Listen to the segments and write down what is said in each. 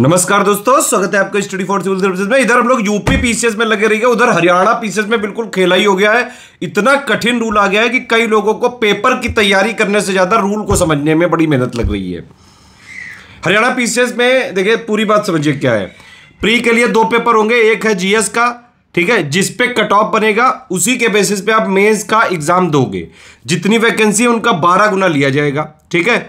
नमस्कार दोस्तों स्वागत है आपका स्टडी फॉर सिविल सर्विसेज में इधर हम लोग यूपी पीसीएस में लगे रही उधर हरियाणा पीसीएस में बिल्कुल खेला ही हो गया है इतना कठिन रूल आ गया है कि कई लोगों को पेपर की तैयारी करने से ज्यादा रूल को समझने में बड़ी मेहनत लग रही है हरियाणा पीसीएस में देखिए पूरी बात समझिए क्या है प्री के लिए दो पेपर होंगे एक है जीएस का ठीक है जिसपे कट ऑफ बनेगा उसी के बेसिस पे आप मेंस का एग्जाम दोगे जितनी वैकेंसी है उनका बारह गुना लिया जाएगा ठीक है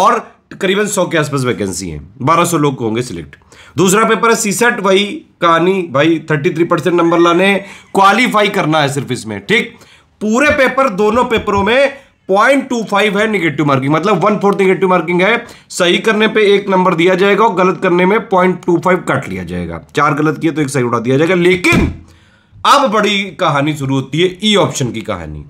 और करीबन सौ के आसपास वैकेंसी हैं बारह सौ लोग होंगे सिलेक्ट दूसरा पेपर है सीसेट वही कहानी भाई थर्टी थ्री परसेंट नंबर लाने क्वालिफाई करना है सिर्फ इसमें ठीक पूरे पेपर दोनों पेपरों में पॉइंट टू फाइव है निगेटिव मार्किंग मतलब वन फोर्थ निगेटिव मार्किंग है सही करने पे एक नंबर दिया जाएगा और गलत करने में पॉइंट टू फाइव कट लिया जाएगा चार गलत किए तो एक सही उड़ा दिया जाएगा लेकिन अब बड़ी कहानी शुरू होती है ई e ऑप्शन की कहानी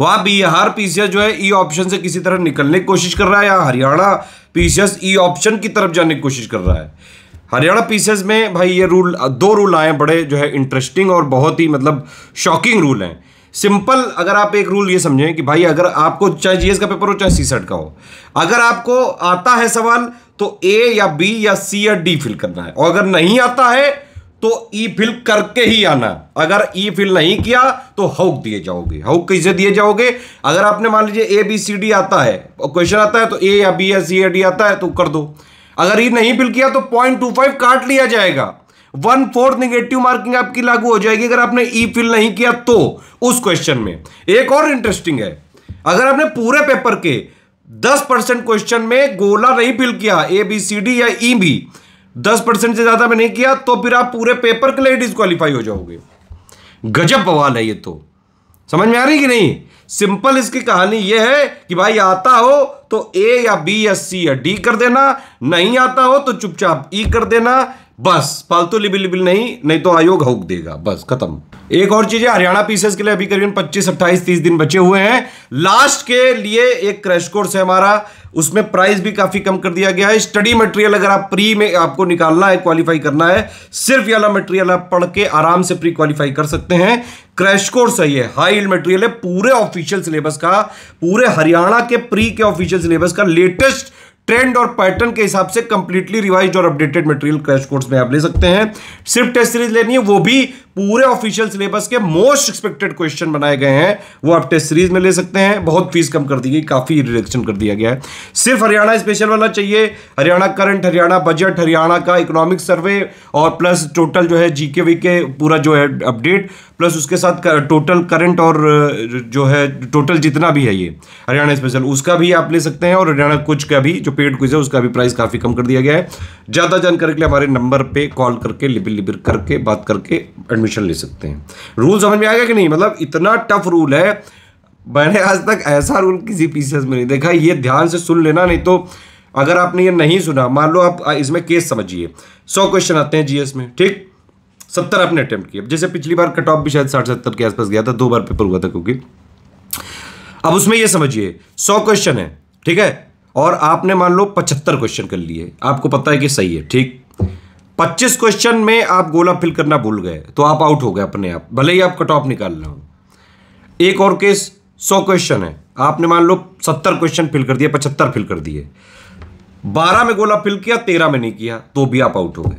वहां बिहार पीसीएस जो है ई e ऑप्शन से किसी तरह निकलने की कोशिश कर रहा है या हरियाणा पीसीएस ई ऑप्शन की तरफ जाने की कोशिश कर रहा है हरियाणा पीसीएस में भाई ये रूल दो रूल आए बड़े जो है इंटरेस्टिंग और बहुत ही मतलब शॉकिंग रूल हैं सिंपल अगर आप एक रूल ये समझें कि भाई अगर आपको चाहे जीएस का पेपर हो चाहे सी का हो अगर आपको आता है सवाल तो ए या बी या सी या डी फिल करना है और अगर नहीं आता है तो ई फिल करके ही आना अगर ई फिल नहीं किया तो हौक दिए जाओगे हौक कैसे दिए जाओगे अगर आपने मान लीजिए ए बी सी डी आता है क्वेश्चन आता है तो ए या बी या सी या डी आता है तो कर दो अगर ई e नहीं फिल किया तो पॉइंट टू फाइव काट लिया जाएगा वन फोर्थ निगेटिव मार्किंग आपकी लागू हो जाएगी अगर आपने ई e फिल नहीं किया तो उस क्वेश्चन में एक और इंटरेस्टिंग है अगर आपने पूरे पेपर के दस परसेंट क्वेश्चन में गोला नहीं फिल किया ए बी सी डी या ई e भी दस परसेंट से ज्यादा में नहीं किया तो फिर आप पूरे पेपर के लिए डिस्कालीफाई हो जाओगे गजब बवाल है ये तो समझ में आ रही कि नहीं सिंपल इसकी कहानी ये है कि भाई आता हो तो ए या बी या सी या डी कर देना नहीं आता हो तो चुपचाप ई e कर देना बस पालतू लिबिल लिबिल नहीं नहीं तो आयोग हूक देगा बस खत्म एक और चीज है हरियाणा पीसेस के लिए अभी करीबन 25 28 30 दिन बचे हुए हैं लास्ट के लिए एक क्रैश कोर्स है हमारा उसमें प्राइस भी काफी कम कर दिया गया है स्टडी मटेरियल अगर आप प्री में आपको निकालना है क्वालिफाई करना है सिर्फ वाला मटेरियल आप पढ़ के आराम से प्री क्वालिफाई कर सकते हैं क्रैश कोर्स है ये हाई इल्ड मटेरियल है पूरे ऑफिशियल सिलेबस का पूरे हरियाणा के प्री के ऑफिशियल सिलेबस का लेटेस्ट ट्रेंड और पैटर्न के हिसाब से कंप्लीटली रिवाइज और अपडेटेड मटेरियल क्रैश कोर्स में आप ले सकते हैं सिर्फ टेस्ट सीरीज लेनी है वो भी पूरे ऑफिशियल सिलेबस के मोस्ट एक्सपेक्टेड क्वेश्चन बनाए गए हैं वो आप टेस्ट सीरीज में ले सकते हैं बहुत फीस कम कर दी गई काफी रिडक्शन कर दिया गया है सिर्फ हरियाणा स्पेशल वाला चाहिए हरियाणा करंट हरियाणा बजट हरियाणा का इकोनॉमिक सर्वे और प्लस टोटल जो है जीके वी के पूरा जो है अपडेट प्लस उसके साथ कर, टोटल करंट और जो है टोटल जितना भी है ये हरियाणा स्पेशल उसका भी आप ले सकते हैं और हरियाणा कुछ का भी जो पेड क्विज है उसका भी प्राइस काफी कम कर दिया गया है ज्यादा जानकारी के लिए हमारे नंबर पे कॉल करके लिबिल लिबिर करके बात करके एडमिशन एडमिशन ले सकते हैं रूल समझ में आएगा कि नहीं मतलब इतना टफ रूल है मैंने आज तक ऐसा रूल किसी पीसीएस में नहीं देखा ये ध्यान से सुन लेना नहीं तो अगर आपने ये नहीं सुना मान लो आप इसमें केस समझिए सौ क्वेश्चन आते हैं जीएस में ठीक सत्तर आपने अटैम्प्ट किया जैसे पिछली बार कट ऑफ भी शायद साठ सत्तर के आसपास गया था दो बार पेपर हुआ था क्योंकि अब उसमें ये समझिए सौ क्वेश्चन है ठीक है और आपने मान लो पचहत्तर क्वेश्चन कर लिए आपको पता है कि सही है ठीक पच्चीस क्वेश्चन में आप गोला फिल करना भूल गए तो आप आउट हो गए अपने आप भले ही आप कट ऑफ निकाल रहे हो एक और केस सौ क्वेश्चन है आपने मान लो सत्तर क्वेश्चन फिल कर दिए पचहत्तर फिल कर दिए बारह में गोला फिल किया तेरह में नहीं किया तो भी आप आउट हो गए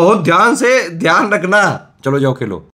बहुत ध्यान से ध्यान रखना चलो जाओ खेलो